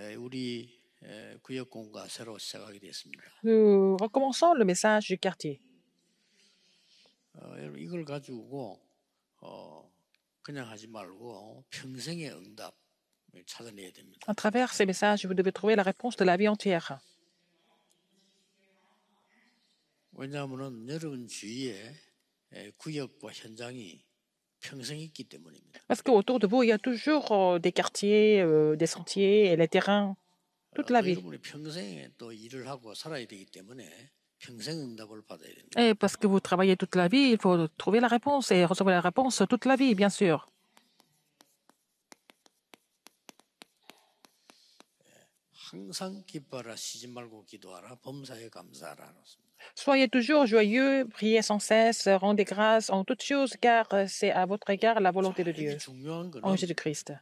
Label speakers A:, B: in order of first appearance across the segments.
A: Euh,
B: Nous recommençons le message du quartier. À travers ces messages, vous devez trouver la réponse de la vie entière.
A: 구역과 현장이
B: parce qu'autour de vous, il y a toujours euh, des quartiers, euh, des sentiers et les terrains, toute la vie.
A: Et euh, hein.
B: eh, parce que vous travaillez toute la vie, il faut trouver la réponse et recevoir la réponse toute la vie, bien sûr. Soyez toujours joyeux, priez sans cesse, rendez grâce en toutes choses, car euh, c'est à votre égard la volonté de Dieu. En Jésus-Christ.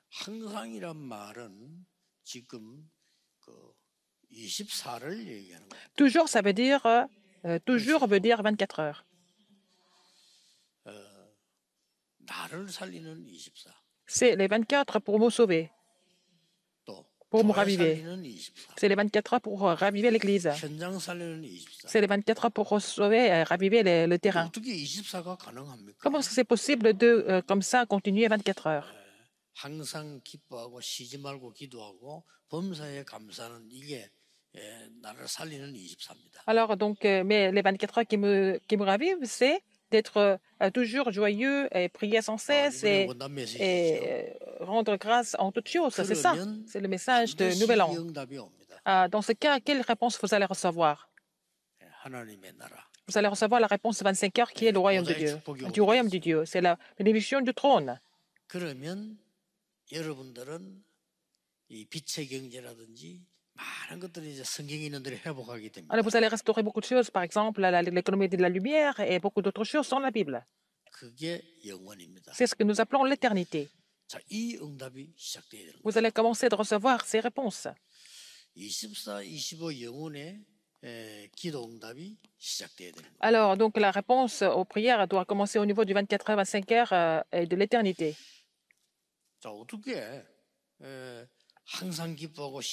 B: Toujours, ça veut dire, euh, euh, toujours veut dire 24 heures. C'est les 24 pour vous sauver pour me raviver. C'est les 24 heures pour euh, raviver l'Église. C'est les 24 heures pour sauver et euh, raviver le, terrain. Comment c'est possible de, euh, comme ça, continuer 24 heures alors donc, mais les 24 heures qui me, qui me ravivent, c'est d'être euh, toujours joyeux et prier sans ah, cesse et, rendre grâce en toutes choses. C'est ça, c'est le message de Nouvel An. Ah, dans ce cas, quelle réponse vous allez recevoir eh, Vous allez recevoir la réponse 25 heures qui est le eh, royaume de Dieu, du royaume de Dieu. C'est la bénédiction du trône.
A: Alors bah,
B: vous allez restaurer beaucoup de choses, par exemple l'économie de la lumière et beaucoup d'autres choses dans la Bible. C'est ce que nous appelons l'éternité. Vous allez commencer de recevoir ces réponses. alors, donc, la réponse aux prières doit commencer au niveau du 24h, euh, 25h et de l'éternité.
A: Comment est-ce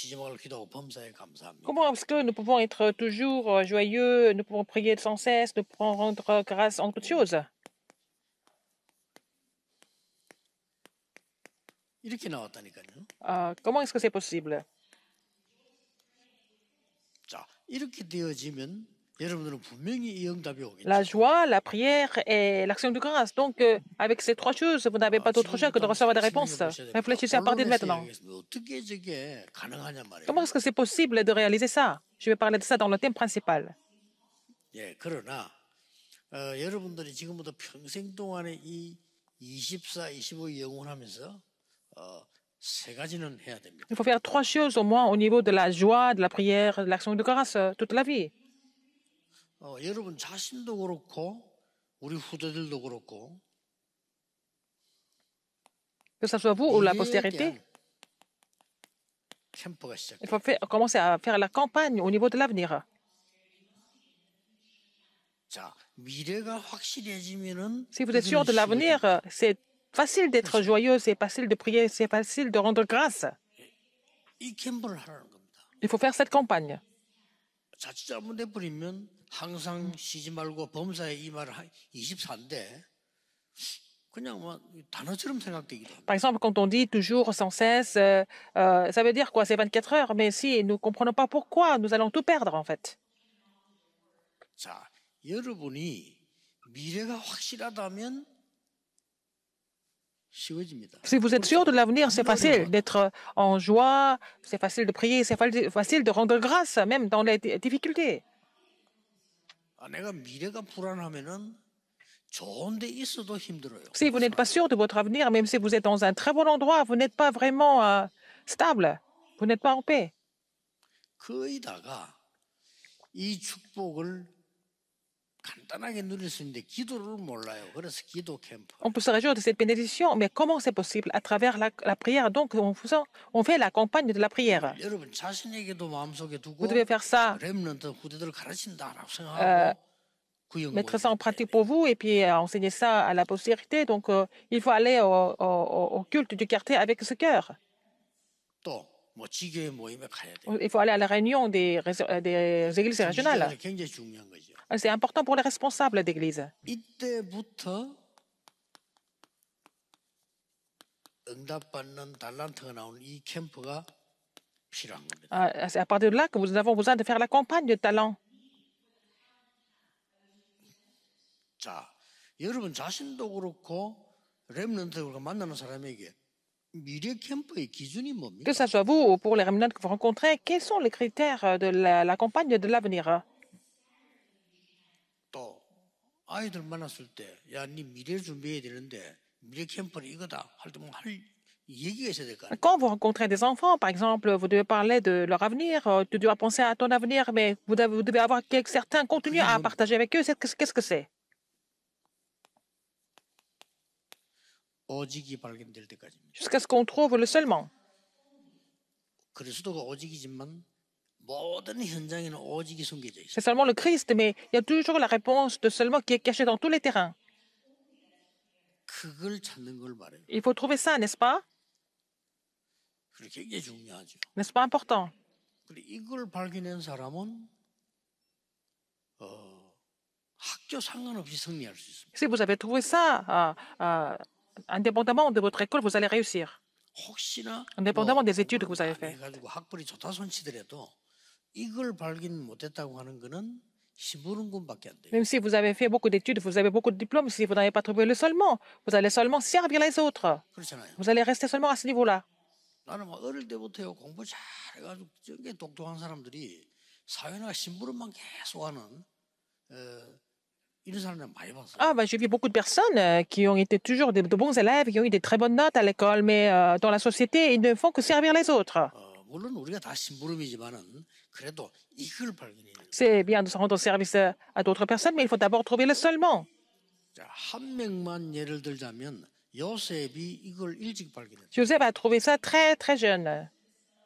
B: que nous pouvons être toujours euh, joyeux, nous pouvons prier sans cesse, nous pouvons rendre grâce en toutes choses Comment est-ce que c'est possible la joie, la prière et l'action de grâce. Donc, euh, avec ces trois choses, vous n'avez pas d'autre choix que de recevoir des réponses. Réfléchissez à partir de maintenant. Comment est-ce que c'est possible de réaliser ça Je vais parler de ça dans le thème principal. Il faut faire trois choses au moins au niveau de la joie, de la prière, de l'action de grâce euh, toute la vie que ce soit vous ou la postérité,
A: il
B: faut commencer à faire la campagne au niveau de l'avenir.
A: Si vous êtes sûr de
B: l'avenir, c'est facile d'être joyeux, c'est facile de prier, c'est facile de rendre grâce. Il faut faire cette campagne.
A: 자칫 잘못해 버리면 항상 쉬지 말고 범사에 임하라 24인데 Par
B: exemple, quand on dit toujours sans cesse, euh, euh, ça veut dire quoi C'est 24 heures, mais si nous ne comprenons pas pourquoi, nous allons tout perdre en fait.
A: 자, 여러분이 미래가 확실하다면 Si
B: vous êtes sûr de l'avenir, c'est facile d'être en joie, c'est facile de prier, c'est facile de rendre grâce, même dans les difficultés. Ah, si vous n'êtes pas sûr de votre avenir, même si vous êtes dans un très bon endroit, vous n'êtes pas vraiment euh, stable, vous n'êtes pas en paix. On peut se réjouir de cette bénédiction, mais comment c'est possible À travers la, prière, donc on fait la campagne de la prière.
A: Vous devez faire ça.
B: mettre ça en pratique pour vous et puis euh, enseigner ça à la postérité. Donc, euh, il faut aller au, culte du quartier avec ce cœur.
A: Il
B: faut aller à la réunion des, euh, églises régionales. Ah, c'est important pour les responsables d'église. Ah, c'est à partir de là que nous avons besoin de faire la campagne de talent. Que ce soit vous ou pour les remnants que vous rencontrez, quels sont les critères de la, campagne de l'avenir quand vous rencontrez des enfants, par exemple, vous devez parler de leur avenir, euh, tu dois penser à ton avenir, mais vous devez, avoir quelques, certains contenus à partager avec eux. Qu'est-ce que c'est jusqu'à ce qu'on trouve le Seulement. C'est seulement le Christ, mais il y a toujours la réponse de seulement qui est cachée dans tous les terrains. Il faut trouver ça, n'est-ce pas N'est-ce pas important Si vous avez trouvé ça, euh, euh, indépendamment de votre école, vous allez réussir. Indépendamment des études que vous avez faites. Même si vous avez fait beaucoup d'études, vous avez beaucoup de diplômes, si vous n'avez pas trouvé le seulement, vous allez seulement servir les autres. Vous allez rester seulement à ce niveau-là. Ah, ben, j'ai vu beaucoup de personnes euh, qui ont été toujours de, bons élèves, qui ont eu des très bonnes notes à l'école, mais euh, dans la société, ils ne font que servir les autres.
A: Euh,
B: C'est bien de se rendre service à d'autres personnes, mais il faut d'abord trouver le seulement. Joseph a trouvé ça très, très jeune.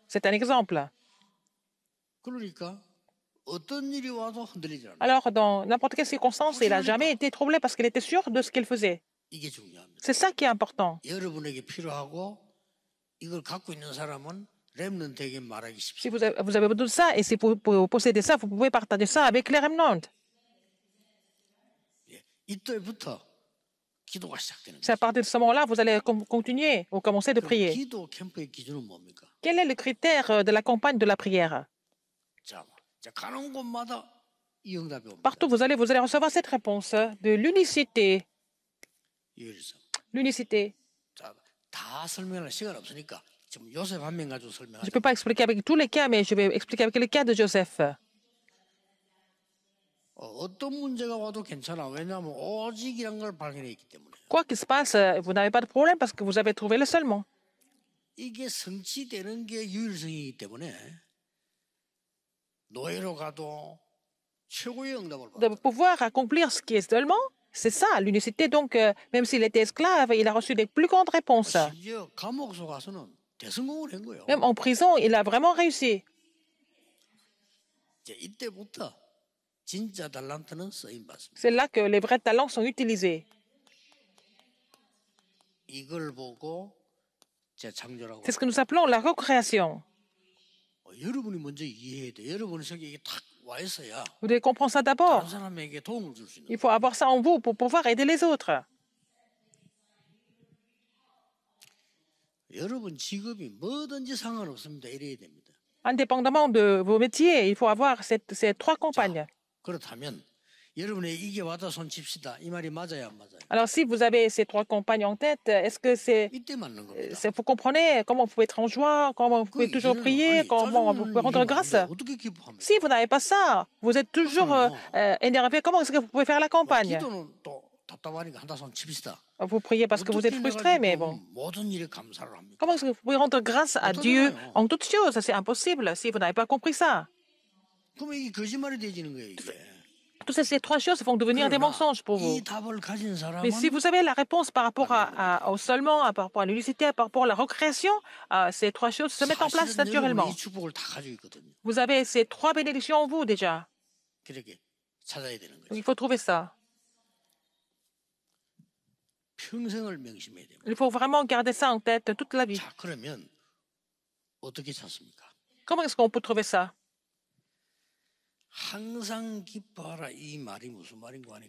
B: C'est un exemple. Alors, dans n'importe quelle circonstance, il n'a jamais été troublé parce qu'il était sûr de ce qu'il faisait. C'est ça qui est important. Si vous avez, besoin de ça, et si vous, possédez ça, vous pouvez partager ça avec les remnants. C'est à partir de ce moment-là, vous allez continuer ou commencer de prier. Quel est le critère euh, de la campagne de la prière Partout vous allez, vous allez recevoir cette réponse de l'unicité. L'unicité.
A: Je ne peux
B: pas expliquer avec tous les cas, mais je vais expliquer avec le cas de Joseph. Quoi qu'il se passe, euh, vous n'avez pas de problème parce que vous avez trouvé le seulement
A: de
B: pouvoir accomplir ce qui est seulement, c'est ça, l'unicité. Donc, euh, même s'il était esclave, il a reçu des plus grandes réponses. Même en prison, il a vraiment réussi. C'est là que les vrais talents sont utilisés.
A: C'est ce que nous
B: appelons la recréation. Vous devez comprendre ça d'abord. Il faut avoir ça en vous pour pouvoir aider les autres.
A: Indépendamment de
B: vos métiers, il faut avoir ces trois compagnes. Alors, si vous avez ces trois campagnes en tête, est-ce que euh, c'est. vous comprenez comment vous pouvez être en joie, comment vous pouvez toujours prier, comment vous pouvez rendre grâce Si vous n'avez pas ça, vous êtes toujours euh, énervé, comment est-ce que vous pouvez faire la campagne vous priez parce que vous êtes frustré, mais bon. Comment est-ce que vous pouvez rendre grâce à Dieu en toutes choses C'est impossible si vous n'avez pas compris ça. Toutes ces, trois choses vont devenir des mensonges pour vous. Mais si vous avez la réponse par rapport à, au seulement, par rapport à l'unicité, par rapport à la recréation, euh, ces trois choses se mettent en place naturellement. Vous avez ces trois bénédictions en vous déjà. Il faut trouver ça. Il faut vraiment garder ça en tête toute la vie. Comment est-ce qu'on peut trouver ça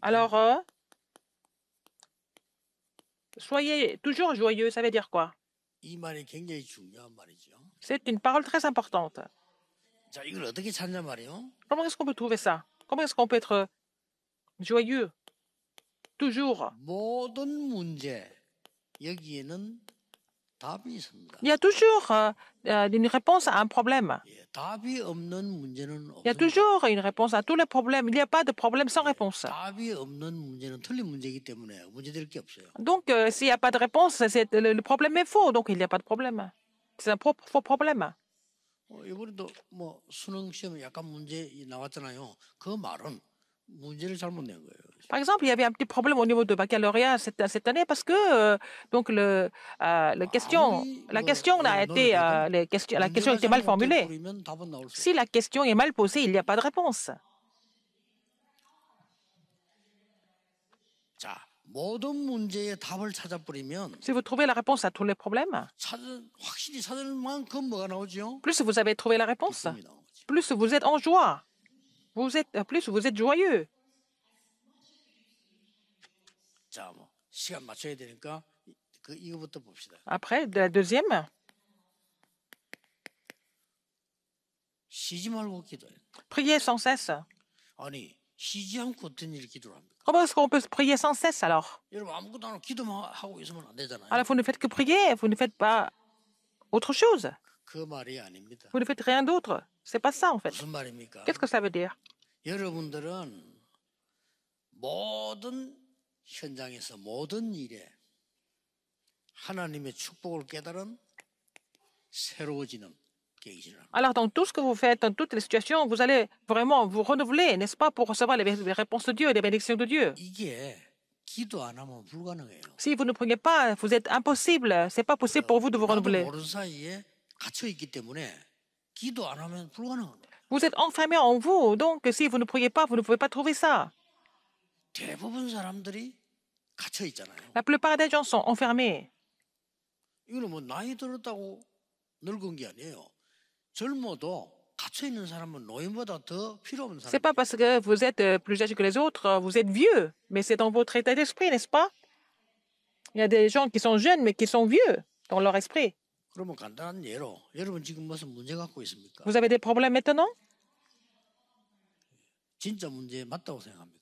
B: alors, euh, soyez toujours joyeux, ça veut dire quoi C'est une parole très importante. Comment est-ce qu'on peut trouver ça Comment est-ce qu'on peut être joyeux toujours il y a toujours euh, euh, une réponse à un problème. Il
A: y
B: a toujours une réponse à tous les problèmes. Il n'y a pas de problème sans réponse. Donc, euh, s'il n'y a pas de réponse, c'est, le, problème est faux, donc il n'y a pas de problème. C'est un faux problème. Par exemple, il y avait un petit problème au niveau de baccalauréat cette, année parce que euh, donc le, question, la question a été la question était mal formulée. Si la question est mal posée, il n'y a pas de réponse. Si vous trouvez la réponse à tous les problèmes, plus vous avez trouvé la réponse, plus vous êtes en joie. Vous êtes, en plus, vous êtes joyeux. Après, de la deuxième. Priez sans cesse. Comment est-ce qu'on peut prier sans cesse alors Alors, vous ne faites que prier, vous ne faites pas autre chose. Vous ne faites rien d'autre. C'est pas ça en fait. Qu'est-ce que ça veut dire alors dans tout ce que vous faites, dans toutes les situations, vous allez vraiment vous renouveler, n'est-ce pas, pour recevoir les réponses de Dieu, les bénédictions de Dieu. Si vous ne prenez pas, vous êtes impossible. C'est pas possible pour vous de vous renouveler. Vous êtes enfermé en vous, donc si vous ne priez pas, vous ne pouvez pas trouver ça. La plupart des gens sont enfermés. C'est pas parce que vous êtes euh, plus âgé que les autres, euh, vous êtes vieux, mais c'est dans votre état d'esprit, n'est-ce pas? Il y a des gens qui sont jeunes, mais qui sont vieux dans leur esprit. Vous avez des problèmes maintenant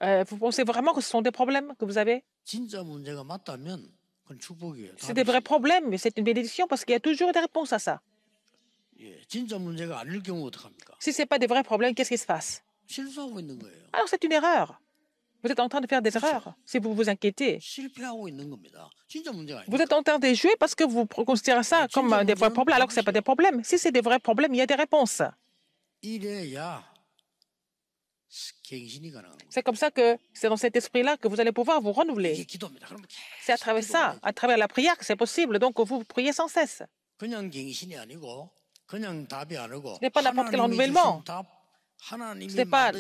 B: euh, Vous pensez vraiment que ce sont des problèmes que vous avez C'est des vrais problèmes, mais c'est une bénédiction parce qu'il y a toujours des réponses à ça. Si ce n'est pas des vrais problèmes, qu'est-ce qui se passe Alors c'est une erreur. Vous êtes en train de faire des erreurs si vous vous inquiétez. Vous êtes en train de jouer parce que vous considérez ça comme euh, des vrais problèmes alors que ce n'est pas des problèmes. Si c'est des vrais problèmes, il y a des réponses. C'est comme ça que c'est dans cet esprit-là que vous allez pouvoir vous renouveler. C'est à travers ça, à travers la prière que c'est possible. Donc vous priez sans cesse.
A: Ce n'est pas n'importe quel renouvellement. Ce n'est pas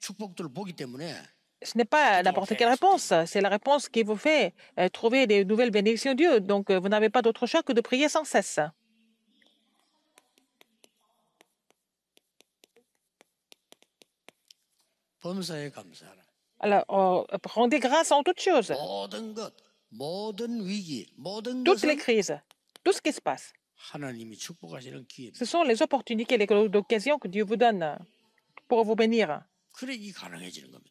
A: ce
B: n'est pas n'importe quelle réponse, c'est la réponse qui vous fait euh, trouver des nouvelles bénédictions de Dieu. Donc, euh, vous n'avez pas d'autre choix que de prier sans cesse. Alors, euh, rendez grâce en toutes choses. Toutes les crises, tout ce qui se passe. Ce sont les opportunités, les occasions que Dieu vous donne pour vous bénir.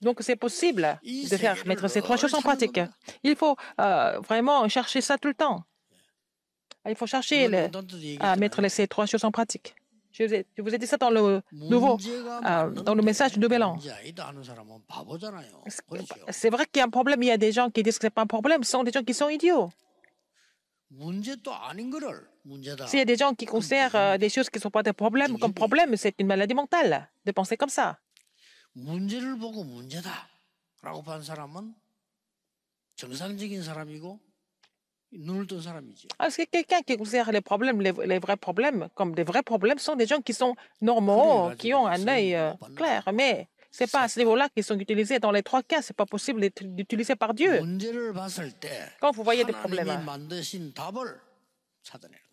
B: Donc c'est possible de faire mettre ces trois choses en pratique. Il faut euh, vraiment chercher ça tout le temps. Il faut chercher à mettre ces trois choses en pratique. Je vous, ai, dit ça dans le nouveau, euh, dans le message du Nouvel An. C'est vrai qu'il y a un problème. Il y a des gens qui disent que ce n'est pas un problème. Ce sont des gens qui sont idiots. S'il y a des gens qui considèrent euh, des choses qui ne sont pas des problèmes comme problème, c'est une maladie mentale de penser comme ça. Ah, Est-ce que quelqu'un qui considère les problèmes, les, vrais problèmes, comme des vrais problèmes, sont des gens qui sont normaux, qui ont un œil euh, clair, mais ce n'est pas à ce niveau-là qu'ils sont utilisés. Dans les trois cas, ce n'est pas possible d'utiliser par Dieu. Quand vous voyez des problèmes, hein.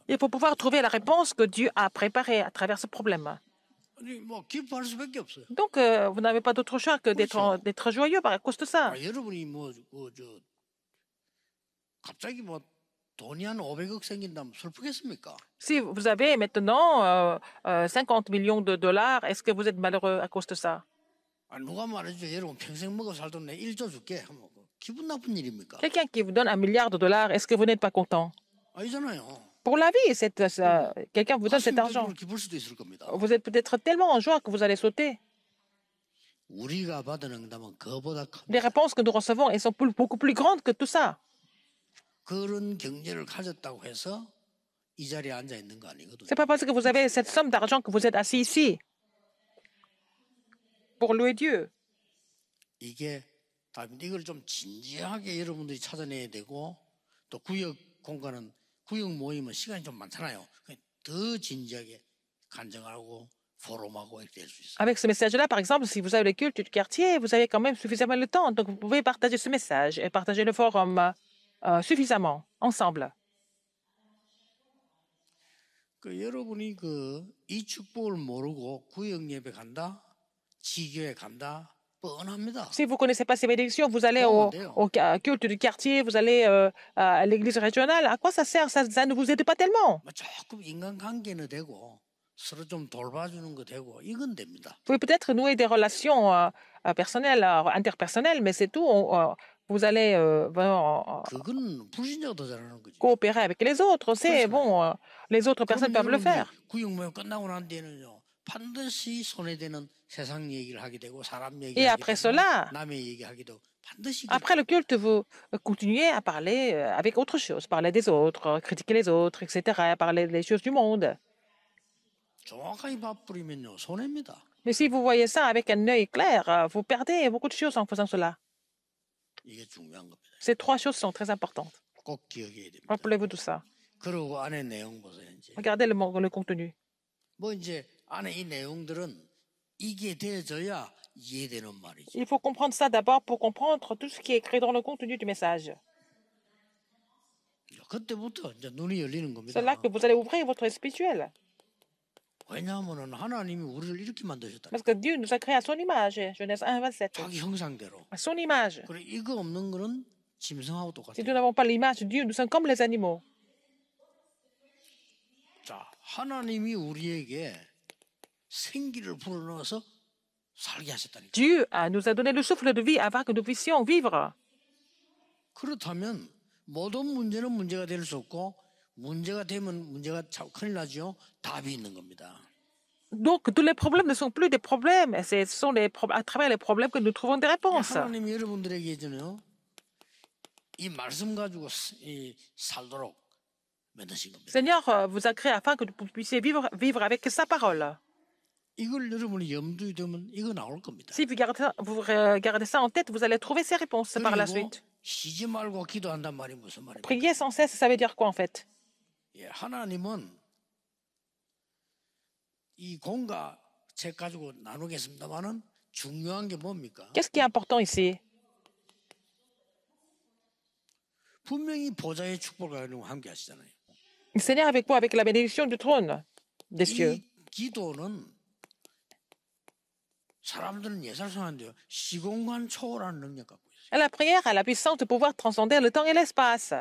B: il faut pouvoir trouver la réponse que Dieu a préparée à travers ce problème. Donc, euh, vous n'avez pas d'autre choix que d'être, d'être joyeux à cause de ça. Si vous avez maintenant 50 euh, euh, millions de dollars, est-ce que vous êtes malheureux à cause de ça ah, Quelqu'un qui vous donne un milliard de dollars, est-ce que vous n'êtes pas content ah, pour la vie. Euh, mmh. quelqu'un vous donne cet argent. Vous êtes peut-être tellement en joie que vous allez sauter. Les réponses que nous recevons, elles sont beaucoup plus grandes que tout ça. Ce n'est pas parce que vous avez cette somme d'argent que vous êtes assis ici.
A: Pour louer Dieu.
B: Avec ce message-là, par exemple, si vous avez le culte du quartier, vous avez quand même suffisamment le temps. Donc, vous pouvez partager ce message et partager le forum euh, suffisamment, ensemble. Si vous ne connaissez pas ces bénédictions, vous allez au, culte du quartier, vous allez euh, à l'église régionale. À quoi ça sert ça, ne vous aide pas tellement.
A: Vous
B: pouvez peut-être nouer des relations euh, euh, personnelles, interpersonnelles, mais c'est tout. vous allez coopérer avec les autres. C'est bon, les autres personnes peuvent le faire.
A: Et après cela,
B: après le culte, vous continuez à parler euh, avec autre chose, parler des autres, critiquer les autres, etc., parler des choses du monde. Mais si vous voyez ça avec un œil clair, euh, vous perdez beaucoup de choses en faisant cela. Ces trois choses sont très importantes. Rappelez-vous tout ça. Regardez le, le contenu. Il faut comprendre ça d'abord pour comprendre tout ce qui est écrit dans le contenu du message. C'est là que vous allez ouvrir votre spirituel. Parce que Dieu nous a créé à son image, Genèse 1, 27. À son image. Si nous n'avons pas l'image de Dieu, nous sommes comme les animaux. Dieu nous a donné le souffle de vie afin que nous puissions vivre. Donc, tous les problèmes ne sont plus des problèmes. Ce sont à travers les problèmes que nous trouvons des réponses. Seigneur euh, vous a créé afin que vous puissiez vivre avec sa parole. Si vous euh, gardez, ça en tête, vous allez trouver ces réponses par la suite. Prier sans cesse, ça veut dire quoi en fait? Qu'est-ce qui est important ici? Le Seigneur avec quoi? Avec la bénédiction du trône des cieux la prière a la puissance de pouvoir transcender le temps et l'espace.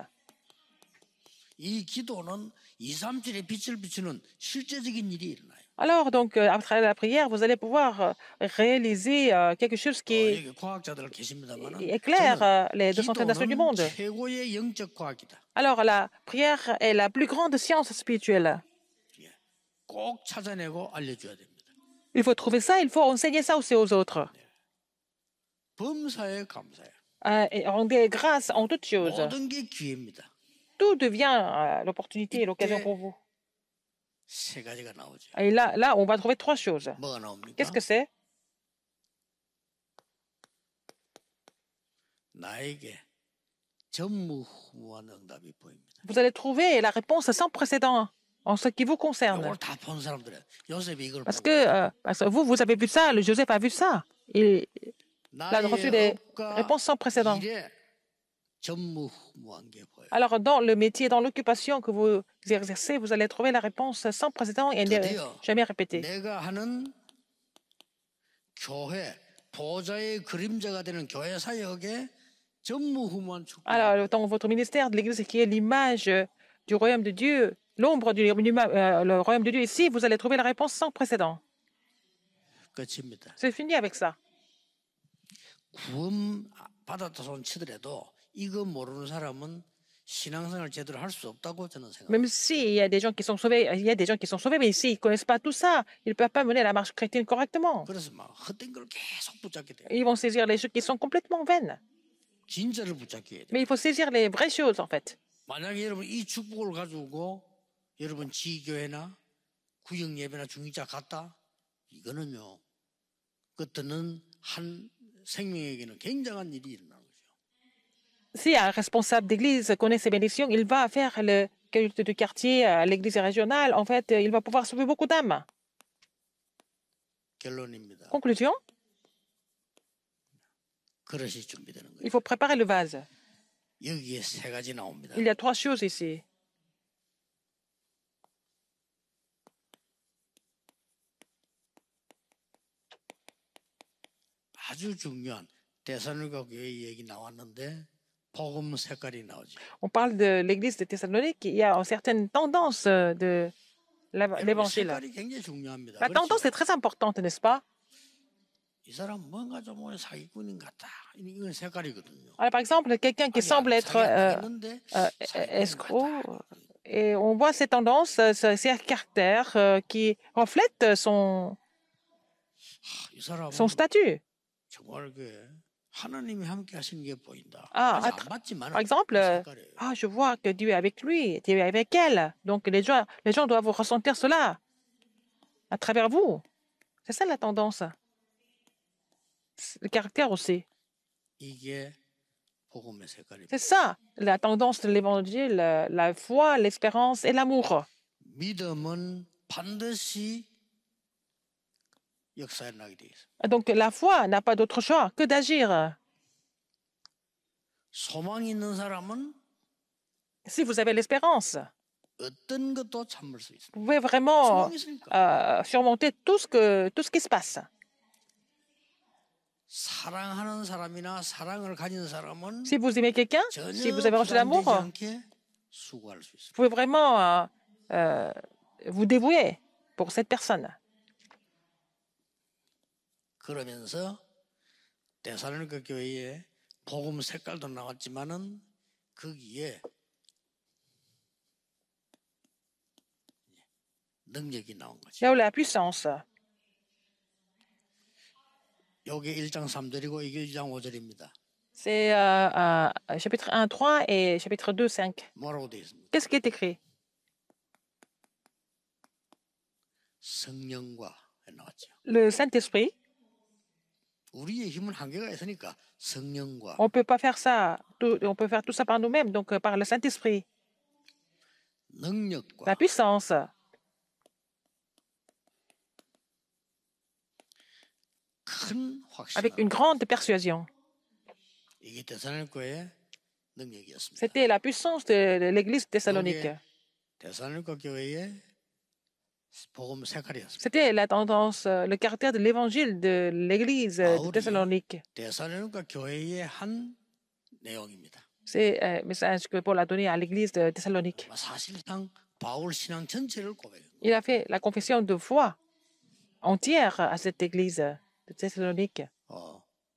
B: Alors, donc, euh, à travers la prière, vous allez pouvoir euh, réaliser euh, quelque chose qui
A: éclaire deux les 200 nations du monde.
B: Alors, la prière est la plus grande science spirituelle. Il faut trouver ça, il faut enseigner ça aussi aux autres.
A: rendez
B: ah, grâce en toutes choses. Tout devient euh, l'opportunité et l'occasion pour vous. Et là, là, on va trouver trois choses. Qu'est-ce que c'est Vous allez trouver la réponse sans précédent en ce qui vous concerne. Parce que, euh, que vous, vous avez vu ça, le Joseph a vu ça. Il, a reçu des réponses sans précédent. Alors, dans le métier, dans l'occupation que vous exercez, vous allez trouver la réponse sans précédent et jamais répétée. Alors, dans votre ministère de l'Église, qui est l'image du royaume de Dieu, l'ombre du euh, royaume de Dieu. Ici, vous allez trouver la réponse sans précédent. C'est fini avec ça. Même s'il y a des gens qui sont sauvés, il y a des gens qui sont sauvés, mais ici, ils connaissent pas tout ça. Ils ne peuvent pas mener la marche chrétienne correctement. Ils vont saisir les choses qui sont complètement vaines. Mais il faut saisir les vraies choses, en fait. Si un responsable d'église connaît ses bénédictions, il va faire le culte du quartier à l'église régionale. En fait, il va pouvoir sauver beaucoup d'âmes. Conclusion Il faut préparer le vase. Il y a trois choses ici. On parle de l'église de Thessalonique, il y a une certaine tendance de l'évangile. La tendance est très importante, n'est-ce pas par exemple, quelqu'un qui semble être euh, euh, escroc, oh, et on voit ces tendances, euh, ces caractères qui reflètent son, son statut par exemple, je vois que Dieu est avec lui, Dieu est avec elle. Donc les gens, les gens doivent ressentir cela à travers vous. C'est ça la tendance. Le caractère aussi. C'est ça la tendance de l'évangile, la foi, l'espérance et l'amour. Donc la foi n'a pas d'autre choix que d'agir. Si vous avez l'espérance,
A: vous pouvez vraiment
B: euh, surmonter tout ce, que, tout ce qui se passe.
A: Si vous aimez quelqu'un, si vous avez reçu l'amour, vous pouvez
B: vraiment euh, euh, vous dévouer pour cette personne.
A: 그러면서 대살로니가 교회에 복음 색깔도 나왔지만은 거기에
B: 능력이 나온 거죠. Il y a la puissance.
A: 요게 1장 3절이고 이게 1장 5절입니다.
B: C'est euh, euh, chapitre 1, 3 et chapitre 2, 5. Qu'est-ce qui est écrit Le Saint-Esprit
A: On ne
B: peut pas faire ça. on peut faire tout ça par nous-mêmes, donc euh, par le Saint-Esprit. La puissance. Avec une grande persuasion. C'était la puissance de l'Église thessalonique. C'était la tendance, euh, le caractère de l'évangile de l'Église euh, ah, de Thessalonique. C'est un euh, message que Paul a donné à l'Église de Thessalonique. Il a fait la confession de foi entière à cette Église de Thessalonique.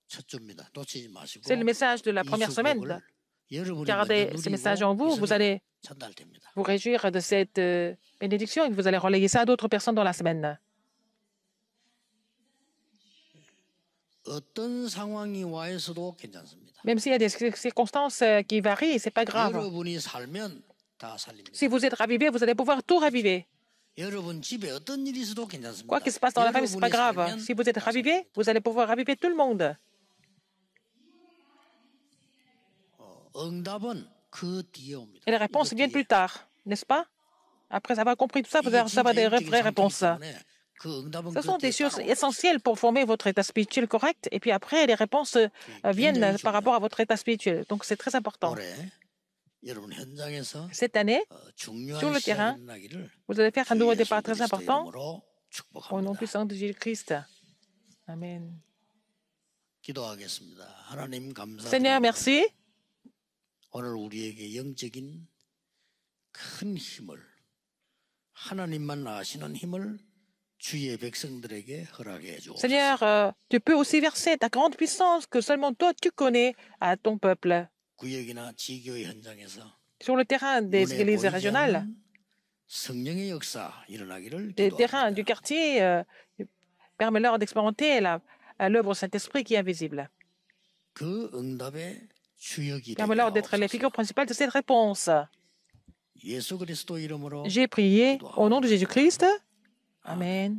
B: C'est le message de la première semaine
A: Gardez ce message en vous, vous allez
B: vous réjouir de cette euh, bénédiction et vous allez relayer ça à d'autres personnes dans la semaine. Même s'il y a des circonstances euh, qui varient, ce n'est pas grave. Si vous êtes ravivé, vous allez pouvoir tout raviver.
A: Quoi qu'il se passe dans la famille, ce n'est pas grave.
B: Si vous êtes ravivé, vous allez pouvoir raviver tout le monde. Et les réponses viennent plus tard, n'est-ce pas Après avoir compris tout ça, vous allez recevoir des vraies réponses.
A: Ce sont des
B: choses essentielles pour former votre état spirituel correct. Et puis après, les réponses euh, viennent par rapport à votre état spirituel. Donc, c'est très important. Cette année,
A: sur le terrain, vous allez faire un nouveau départ très important
B: au nom puissant de Jésus-Christ. Amen. Seigneur, merci. Seigneur, euh, tu peux aussi verser ta grande puissance que seulement toi tu connais à ton peuple. Sur le terrain des églises régionales, les terrains du quartier euh, permet leur d'expérimenter euh, l'œuvre Saint-Esprit qui est invisible. Nous l'ordre d'être les figures principales de cette réponse. J'ai prié au nom de Jésus-Christ. Amen.